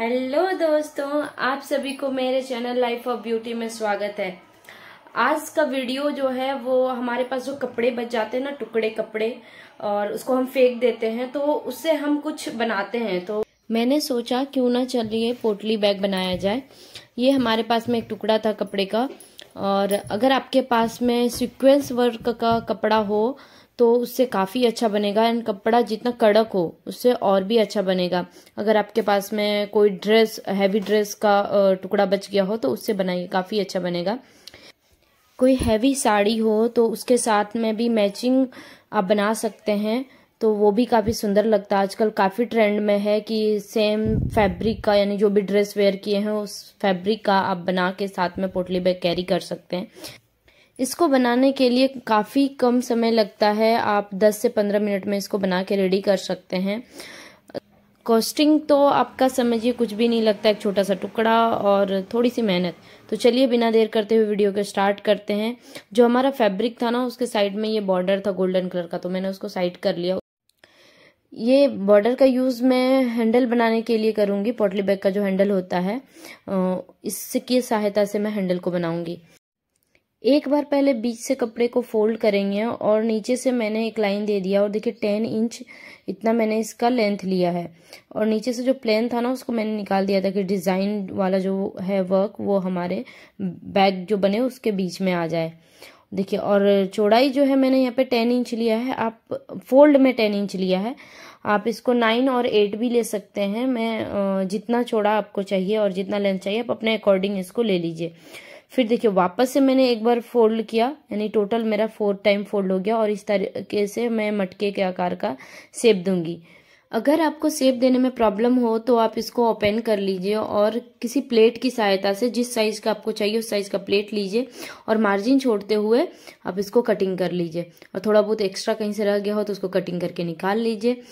hello दोस्तों आप सभी को मेरे चैनल लाइफ ऑफ ब्यूटी में स्वागत है आज का वीडियो जो है वो हमारे पास जो कपड़े बच जाते हैं ना टुकड़े कपड़े और उसको हम फेंक देते हैं तो उससे हम कुछ बनाते हैं तो मैंने सोचा क्यों ना चलिए पोटली बैग बनाया जाए ये हमारे पास में एक टुकड़ा था कपड़े का और अगर आपके पास में सिक्वेंस वर्क का कपड़ा हो तो उससे काफ़ी अच्छा बनेगा एंड कपड़ा जितना कड़क हो उससे और भी अच्छा बनेगा अगर आपके पास में कोई ड्रेस हैवी ड्रेस का टुकड़ा बच गया हो तो उससे बनाइए काफ़ी अच्छा बनेगा कोई हैवी साड़ी हो तो उसके साथ में भी मैचिंग आप बना सकते हैं तो वो भी काफ़ी सुंदर लगता है आजकल काफ़ी ट्रेंड में है कि सेम फैब्रिक का यानी जो भी ड्रेस वेयर किए हैं उस फैब्रिक का आप बना के साथ में पोटली बैग कैरी कर सकते हैं इसको बनाने के लिए काफ़ी कम समय लगता है आप 10 से 15 मिनट में इसको बना के रेडी कर सकते हैं कॉस्टिंग तो आपका समझिए कुछ भी नहीं लगता एक छोटा सा टुकड़ा और थोड़ी सी मेहनत तो चलिए बिना देर करते हुए वीडियो को स्टार्ट करते हैं जो हमारा फैब्रिक था ना उसके साइड में ये बॉर्डर था गोल्डन कलर का तो मैंने उसको साइड कर लिया ये बॉर्डर का यूज़ मैं हैंडल बनाने के लिए करूँगी पोटली बैग का जो हैंडल होता है इसकी सहायता से मैं हैंडल को बनाऊँगी एक बार पहले बीच से कपड़े को फोल्ड करेंगे और नीचे से मैंने एक लाइन दे दिया और देखिए टेन इंच इतना मैंने इसका लेंथ लिया है और नीचे से जो प्लेन था ना उसको मैंने निकाल दिया था कि डिज़ाइन वाला जो है वर्क वो हमारे बैग जो बने उसके बीच में आ जाए देखिए और चौड़ाई जो है मैंने यहाँ पे टेन इंच लिया है आप फोल्ड में टेन इंच लिया है आप इसको नाइन और एट भी ले सकते हैं मैं जितना चौड़ा आपको चाहिए और जितना लेंथ चाहिए आप अपने अकॉर्डिंग इसको ले लीजिए फिर देखिए वापस से मैंने एक बार फोल्ड किया यानी टोटल मेरा फोर टाइम फोल्ड हो गया और इस तरीके से मैं मटके के आकार का सेप दूंगी अगर आपको सेप देने में प्रॉब्लम हो तो आप इसको ओपन कर लीजिए और किसी प्लेट की सहायता से जिस साइज़ का आपको चाहिए उस साइज़ का प्लेट लीजिए और मार्जिन छोड़ते हुए आप इसको कटिंग कर लीजिए और थोड़ा बहुत एक्स्ट्रा कहीं से रह गया हो तो उसको कटिंग करके निकाल लीजिए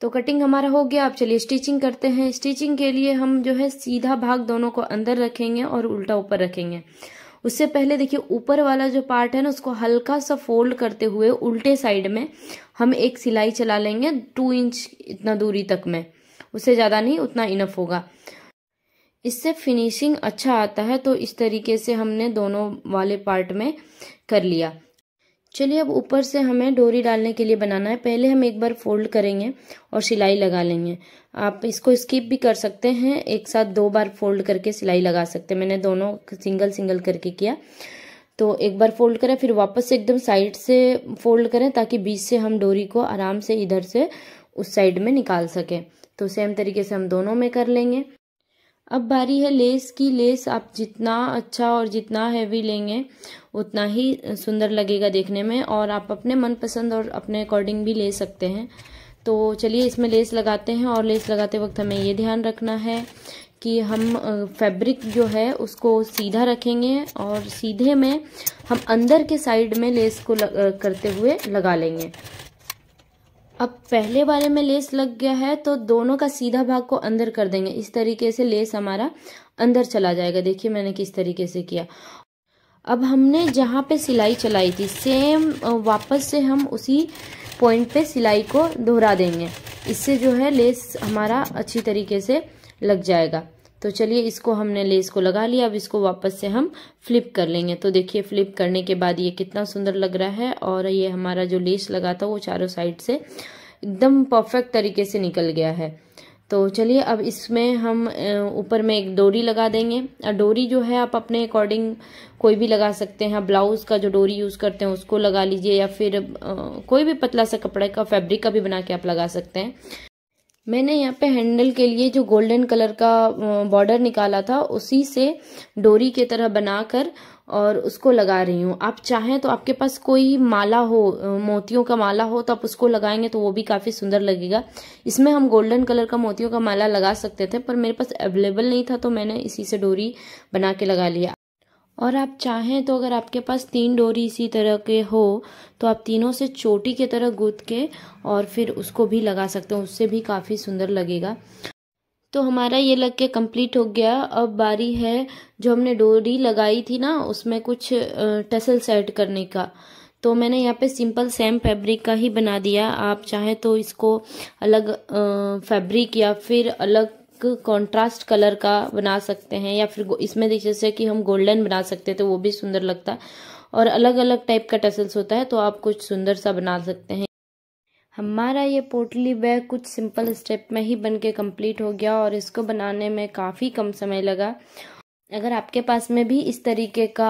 तो कटिंग हमारा हो गया अब चलिए स्टिचिंग करते हैं स्टिचिंग के लिए हम जो है सीधा भाग दोनों को अंदर रखेंगे और उल्टा ऊपर रखेंगे उससे पहले देखिए ऊपर वाला जो पार्ट है ना उसको हल्का सा फोल्ड करते हुए उल्टे साइड में हम एक सिलाई चला लेंगे टू इंच इतना दूरी तक में उससे ज़्यादा नहीं उतना इनफ होगा इससे फिनिशिंग अच्छा आता है तो इस तरीके से हमने दोनों वाले पार्ट में कर लिया चलिए अब ऊपर से हमें डोरी डालने के लिए बनाना है पहले हम एक बार फोल्ड करेंगे और सिलाई लगा लेंगे आप इसको स्किप भी कर सकते हैं एक साथ दो बार फोल्ड करके सिलाई लगा सकते हैं मैंने दोनों सिंगल सिंगल करके किया तो एक बार फोल्ड करें फिर वापस से एकदम साइड से फोल्ड करें ताकि बीच से हम डोरी को आराम से इधर से उस साइड में निकाल सकें तो सेम तरीके से हम दोनों में कर लेंगे अब बारी है लेस की लेस आप जितना अच्छा और जितना हैवी लेंगे उतना ही सुंदर लगेगा देखने में और आप अपने मनपसंद और अपने अकॉर्डिंग भी ले सकते हैं तो चलिए इसमें लेस लगाते हैं और लेस लगाते वक्त हमें ये ध्यान रखना है कि हम फैब्रिक जो है उसको सीधा रखेंगे और सीधे में हम अंदर के साइड में लेस को लग, करते हुए लगा लेंगे अब पहले वाले में लेस लग गया है तो दोनों का सीधा भाग को अंदर कर देंगे इस तरीके से लेस हमारा अंदर चला जाएगा देखिए मैंने किस तरीके से किया अब हमने जहाँ पे सिलाई चलाई थी सेम वापस से हम उसी पॉइंट पे सिलाई को दोहरा देंगे इससे जो है लेस हमारा अच्छी तरीके से लग जाएगा तो चलिए इसको हमने लेस को लगा लिया अब इसको वापस से हम फ्लिप कर लेंगे तो देखिए फ्लिप करने के बाद ये कितना सुंदर लग रहा है और ये हमारा जो लेस लगा था वो चारों साइड से एकदम परफेक्ट तरीके से निकल गया है तो चलिए अब इसमें हम ऊपर में एक डोरी लगा देंगे डोरी जो है आप अपने अकॉर्डिंग कोई भी लगा सकते हैं ब्लाउज़ का जो डोरी यूज़ करते हैं उसको लगा लीजिए या फिर कोई भी पतला सा कपड़े का फैब्रिक का भी बना के आप लगा सकते हैं मैंने यहाँ पे हैंडल के लिए जो गोल्डन कलर का बॉर्डर निकाला था उसी से डोरी के तरह बनाकर और उसको लगा रही हूँ आप चाहें तो आपके पास कोई माला हो मोतियों का माला हो तो आप उसको लगाएंगे तो वो भी काफ़ी सुंदर लगेगा इसमें हम गोल्डन कलर का मोतियों का माला लगा सकते थे पर मेरे पास अवेलेबल नहीं था तो मैंने इसी से डोरी बना के लगा लिया और आप चाहें तो अगर आपके पास तीन डोरी इसी तरह के हो तो आप तीनों से चोटी की तरह गूँथ के और फिर उसको भी लगा सकते हो उससे भी काफ़ी सुंदर लगेगा तो हमारा ये लग के कंप्लीट हो गया अब बारी है जो हमने डोरी लगाई थी ना उसमें कुछ टसल सेट करने का तो मैंने यहाँ पे सिंपल सेम फैब्रिक का ही बना दिया आप चाहे तो इसको अलग फैब्रिक या फिर अलग एक कंट्रास्ट कलर का बना सकते हैं या फिर इसमें जैसे कि हम गोल्डन बना सकते थे वो भी सुंदर लगता है और अलग अलग टाइप का टसल्स होता है तो आप कुछ सुंदर सा बना सकते हैं हमारा ये पोटली बैग कुछ सिंपल स्टेप में ही बन के कम्प्लीट हो गया और इसको बनाने में काफ़ी कम समय लगा अगर आपके पास में भी इस तरीके का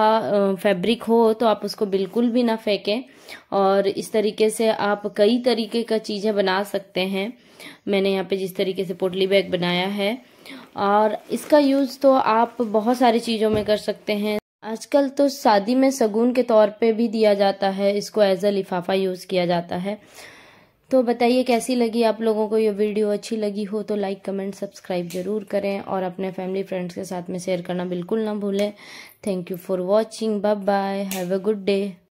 फैब्रिक हो तो आप उसको बिल्कुल भी ना फेंकें और इस तरीके से आप कई तरीके का चीज़ें बना सकते हैं मैंने यहाँ पे जिस तरीके से पोटली बैग बनाया है और इसका यूज़ तो आप बहुत सारी चीज़ों में कर सकते हैं आजकल तो शादी में शगुन के तौर पे भी दिया जाता है इसको एज अ लिफाफा यूज़ किया जाता है तो बताइए कैसी लगी आप लोगों को ये वीडियो अच्छी लगी हो तो लाइक कमेंट सब्सक्राइब ज़रूर करें और अपने फैमिली फ्रेंड्स के साथ में शेयर करना बिल्कुल ना भूलें thank you for watching bye bye have a good day